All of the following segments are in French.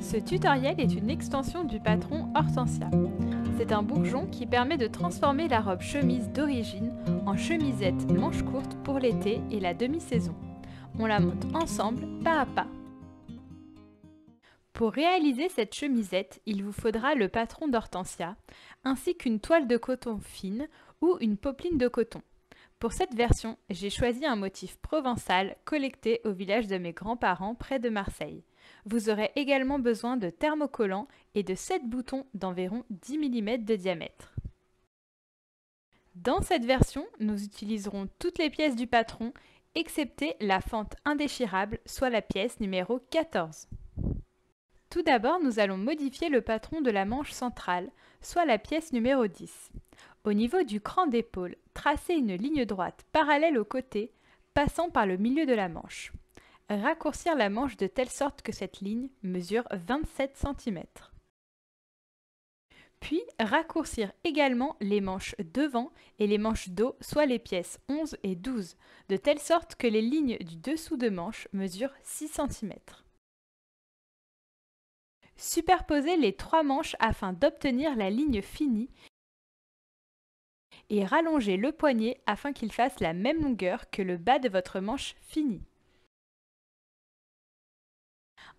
Ce tutoriel est une extension du patron Hortensia. C'est un bourgeon qui permet de transformer la robe chemise d'origine en chemisette manche courte pour l'été et la demi-saison. On la monte ensemble pas à pas. Pour réaliser cette chemisette, il vous faudra le patron d'Hortensia, ainsi qu'une toile de coton fine ou une popeline de coton. Pour cette version, j'ai choisi un motif provençal collecté au village de mes grands-parents près de Marseille. Vous aurez également besoin de thermocollants et de 7 boutons d'environ 10 mm de diamètre. Dans cette version, nous utiliserons toutes les pièces du patron, excepté la fente indéchirable, soit la pièce numéro 14. Tout d'abord, nous allons modifier le patron de la manche centrale, soit la pièce numéro 10. Au niveau du cran d'épaule, tracez une ligne droite parallèle au côté, passant par le milieu de la manche. Raccourcir la manche de telle sorte que cette ligne mesure 27 cm. Puis raccourcir également les manches devant et les manches dos, soit les pièces 11 et 12, de telle sorte que les lignes du dessous de manche mesurent 6 cm. Superposez les trois manches afin d'obtenir la ligne finie et rallongez le poignet afin qu'il fasse la même longueur que le bas de votre manche finie.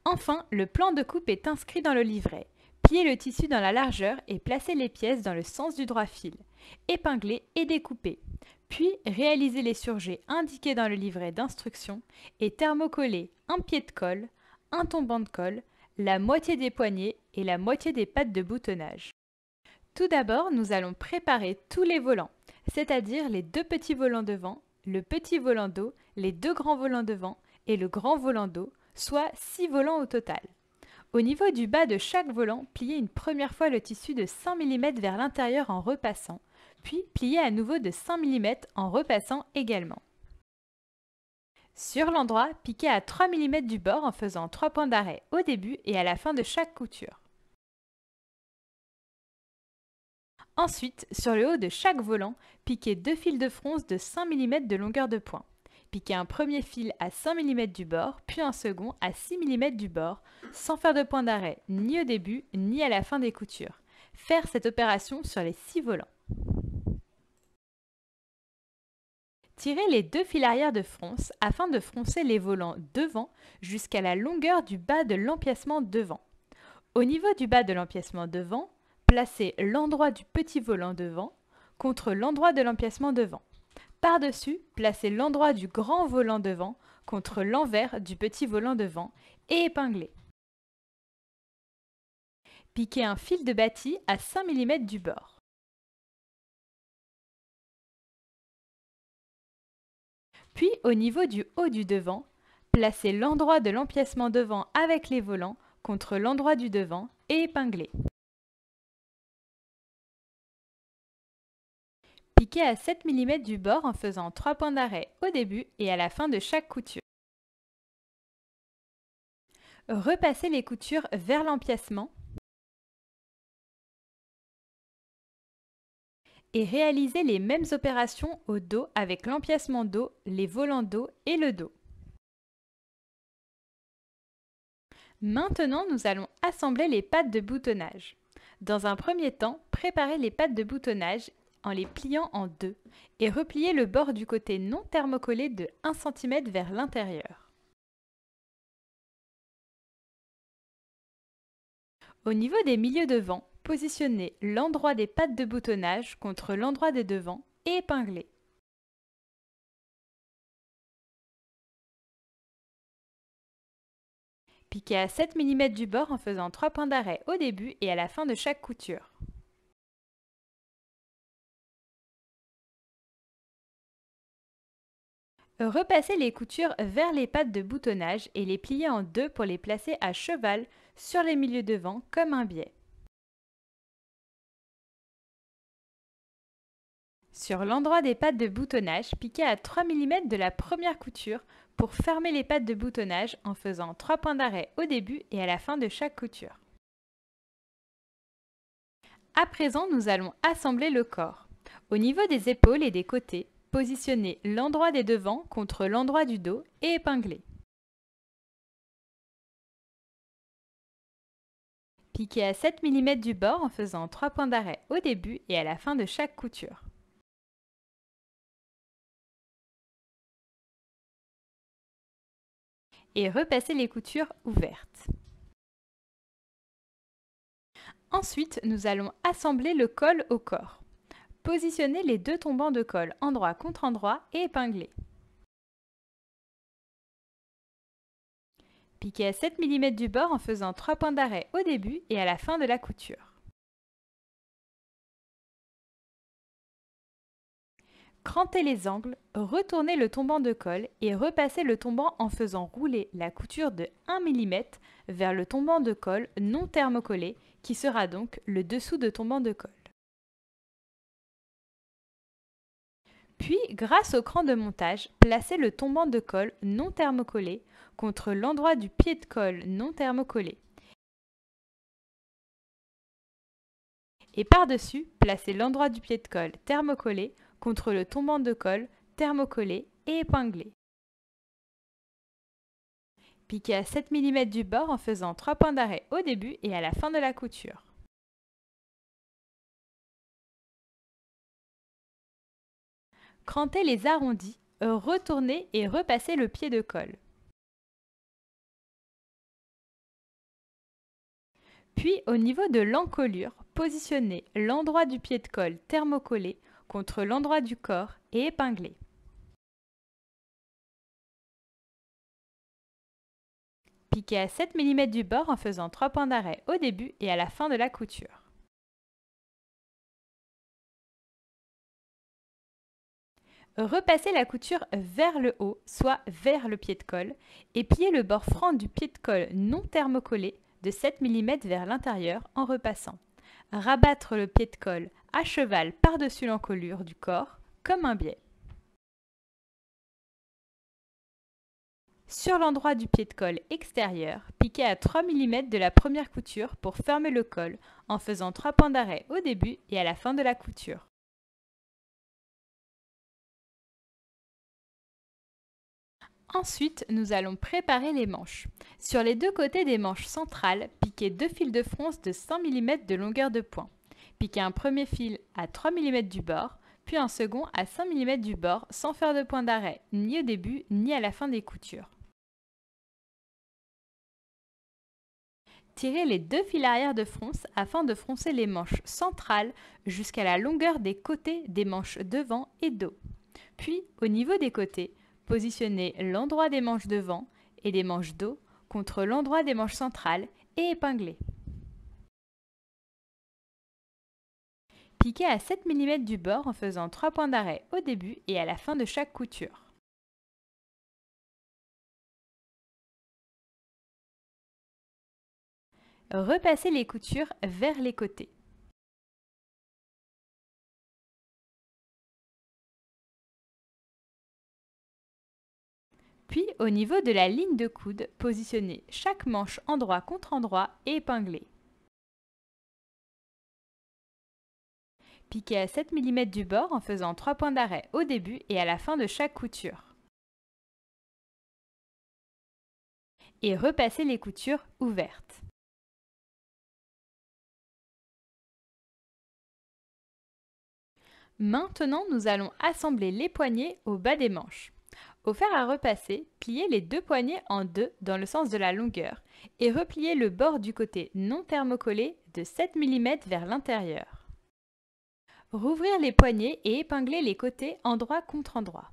Enfin, le plan de coupe est inscrit dans le livret. Pliez le tissu dans la largeur et placez les pièces dans le sens du droit fil. Épinglez et découpez. Puis, réalisez les surjets indiqués dans le livret d'instruction et thermocollez un pied de colle, un tombant de colle, la moitié des poignets et la moitié des pattes de boutonnage. Tout d'abord, nous allons préparer tous les volants, c'est-à-dire les deux petits volants devant, le petit volant d'eau, les deux grands volants devant et le grand volant d'eau soit 6 volants au total. Au niveau du bas de chaque volant, pliez une première fois le tissu de 5 mm vers l'intérieur en repassant, puis pliez à nouveau de 5 mm en repassant également. Sur l'endroit, piquez à 3 mm du bord en faisant 3 points d'arrêt au début et à la fin de chaque couture. Ensuite, sur le haut de chaque volant, piquez deux fils de fronce de 5 mm de longueur de point. Piquez un premier fil à 5 mm du bord, puis un second à 6 mm du bord, sans faire de point d'arrêt ni au début ni à la fin des coutures. Faire cette opération sur les 6 volants. Tirez les deux fils arrière de fronce afin de froncer les volants devant jusqu'à la longueur du bas de l'empiècement devant. Au niveau du bas de l'empiècement devant, placez l'endroit du petit volant devant contre l'endroit de l'empiècement devant. Par-dessus, placez l'endroit du grand volant devant contre l'envers du petit volant devant et épinglez. Piquez un fil de bâti à 5 mm du bord. Puis au niveau du haut du devant, placez l'endroit de l'empiècement devant avec les volants contre l'endroit du devant et épinglez. à 7 mm du bord en faisant 3 points d'arrêt au début et à la fin de chaque couture. Repassez les coutures vers l'empiècement et réalisez les mêmes opérations au dos avec l'empiècement dos, les volants dos et le dos. Maintenant, nous allons assembler les pattes de boutonnage. Dans un premier temps, préparez les pattes de boutonnage en les pliant en deux et repliez le bord du côté non thermocollé de 1 cm vers l'intérieur. Au niveau des milieux devant, positionnez l'endroit des pattes de boutonnage contre l'endroit des devants et épinglez. Piquez à 7 mm du bord en faisant 3 points d'arrêt au début et à la fin de chaque couture. Repassez les coutures vers les pattes de boutonnage et les plier en deux pour les placer à cheval sur les milieux devant comme un biais. Sur l'endroit des pattes de boutonnage, piquez à 3 mm de la première couture pour fermer les pattes de boutonnage en faisant 3 points d'arrêt au début et à la fin de chaque couture. À présent, nous allons assembler le corps. Au niveau des épaules et des côtés, Positionnez l'endroit des devants contre l'endroit du dos et épinglez. Piquez à 7 mm du bord en faisant 3 points d'arrêt au début et à la fin de chaque couture. Et repassez les coutures ouvertes. Ensuite, nous allons assembler le col au corps. Positionnez les deux tombants de colle endroit contre endroit et épinglez. Piquez à 7 mm du bord en faisant trois points d'arrêt au début et à la fin de la couture. Crantez les angles, retournez le tombant de colle et repassez le tombant en faisant rouler la couture de 1 mm vers le tombant de colle non thermocollé qui sera donc le dessous de tombant de colle. Puis, grâce au cran de montage, placez le tombant de colle non thermocollé contre l'endroit du pied de colle non thermocollé. Et par-dessus, placez l'endroit du pied de colle thermocollé contre le tombant de colle thermocollé et épinglé. Piquez à 7 mm du bord en faisant 3 points d'arrêt au début et à la fin de la couture. Crantez les arrondis, retourner et repasser le pied de colle. Puis au niveau de l'encolure, positionnez l'endroit du pied de colle thermocollé contre l'endroit du corps et épinglez. Piquez à 7 mm du bord en faisant trois points d'arrêt au début et à la fin de la couture. Repassez la couture vers le haut, soit vers le pied de colle, et pliez le bord franc du pied de colle non thermocollé de 7 mm vers l'intérieur en repassant. Rabattre le pied de colle à cheval par-dessus l'encolure du corps comme un biais. Sur l'endroit du pied de colle extérieur, piquez à 3 mm de la première couture pour fermer le col en faisant 3 points d'arrêt au début et à la fin de la couture. Ensuite, nous allons préparer les manches. Sur les deux côtés des manches centrales, piquez deux fils de fronce de 100 mm de longueur de point. Piquez un premier fil à 3 mm du bord, puis un second à 5 mm du bord sans faire de point d'arrêt, ni au début ni à la fin des coutures. Tirez les deux fils arrière de fronce afin de froncer les manches centrales jusqu'à la longueur des côtés des manches devant et dos. Puis, au niveau des côtés, Positionnez l'endroit des manches devant et des manches dos contre l'endroit des manches centrales et épinglez. Piquez à 7 mm du bord en faisant 3 points d'arrêt au début et à la fin de chaque couture. Repassez les coutures vers les côtés. Puis au niveau de la ligne de coude, positionnez chaque manche endroit contre endroit et épinglez. Piquez à 7 mm du bord en faisant 3 points d'arrêt au début et à la fin de chaque couture. Et repassez les coutures ouvertes. Maintenant, nous allons assembler les poignées au bas des manches. Au fer à repasser, pliez les deux poignets en deux dans le sens de la longueur et repliez le bord du côté non thermocollé de 7 mm vers l'intérieur. Rouvrir les poignets et épingler les côtés endroit contre endroit.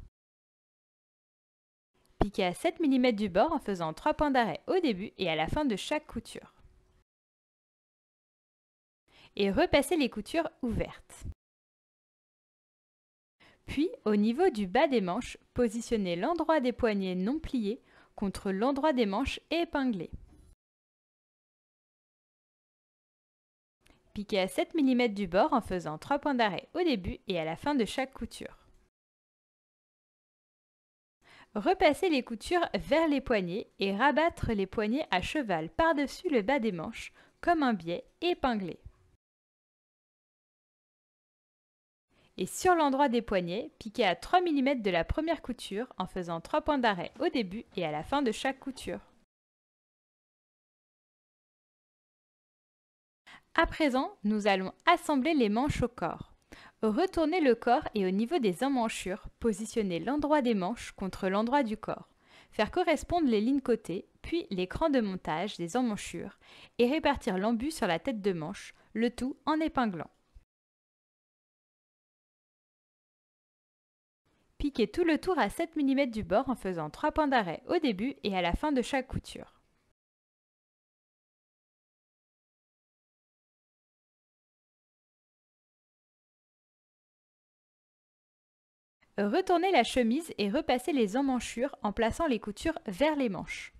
Piquez à 7 mm du bord en faisant 3 points d'arrêt au début et à la fin de chaque couture. Et repasser les coutures ouvertes. Puis, au niveau du bas des manches, positionnez l'endroit des poignets non pliés contre l'endroit des manches épinglées. Piquez à 7 mm du bord en faisant 3 points d'arrêt au début et à la fin de chaque couture. Repassez les coutures vers les poignets et rabattre les poignets à cheval par-dessus le bas des manches comme un biais épinglé. et sur l'endroit des poignets, piquez à 3 mm de la première couture en faisant 3 points d'arrêt au début et à la fin de chaque couture. À présent, nous allons assembler les manches au corps. Retournez le corps et au niveau des emmanchures, positionnez l'endroit des manches contre l'endroit du corps. Faire correspondre les lignes côté, puis l'écran de montage des emmanchures et répartir l'embu sur la tête de manche, le tout en épinglant. Piquez tout le tour à 7 mm du bord en faisant 3 points d'arrêt au début et à la fin de chaque couture. Retournez la chemise et repassez les emmanchures en plaçant les coutures vers les manches.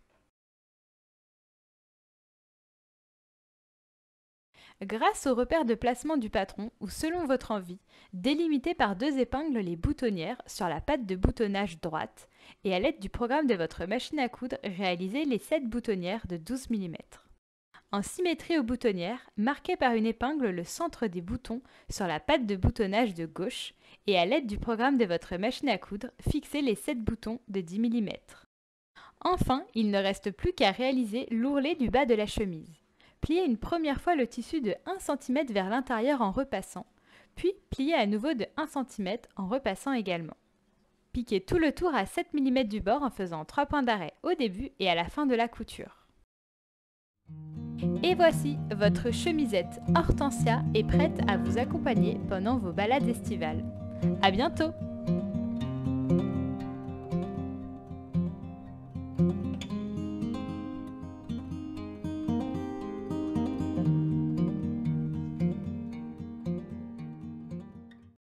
grâce au repère de placement du patron ou selon votre envie, délimitez par deux épingles les boutonnières sur la patte de boutonnage droite et à l'aide du programme de votre machine à coudre, réalisez les 7 boutonnières de 12 mm. En symétrie aux boutonnières, marquez par une épingle le centre des boutons sur la patte de boutonnage de gauche et à l'aide du programme de votre machine à coudre, fixez les 7 boutons de 10 mm. Enfin, il ne reste plus qu'à réaliser l'ourlet du bas de la chemise. Pliez une première fois le tissu de 1 cm vers l'intérieur en repassant, puis pliez à nouveau de 1 cm en repassant également. Piquez tout le tour à 7 mm du bord en faisant 3 points d'arrêt au début et à la fin de la couture. Et voici, votre chemisette Hortensia est prête à vous accompagner pendant vos balades estivales. À bientôt